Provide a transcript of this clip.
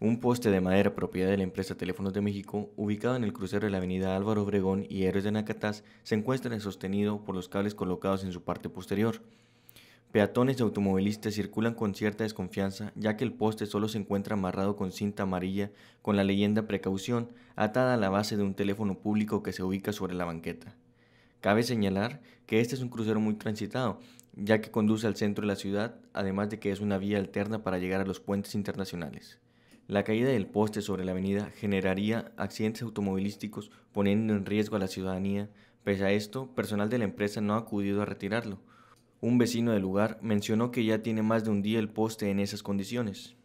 un poste de madera propiedad de la empresa Teléfonos de México, ubicado en el crucero de la avenida Álvaro Obregón y Héroes de Nacatás, se encuentra sostenido por los cables colocados en su parte posterior. Peatones y automovilistas circulan con cierta desconfianza, ya que el poste solo se encuentra amarrado con cinta amarilla con la leyenda precaución atada a la base de un teléfono público que se ubica sobre la banqueta. Cabe señalar que este es un crucero muy transitado, ya que conduce al centro de la ciudad, además de que es una vía alterna para llegar a los puentes internacionales. La caída del poste sobre la avenida generaría accidentes automovilísticos poniendo en riesgo a la ciudadanía. Pese a esto, personal de la empresa no ha acudido a retirarlo. Un vecino del lugar mencionó que ya tiene más de un día el poste en esas condiciones.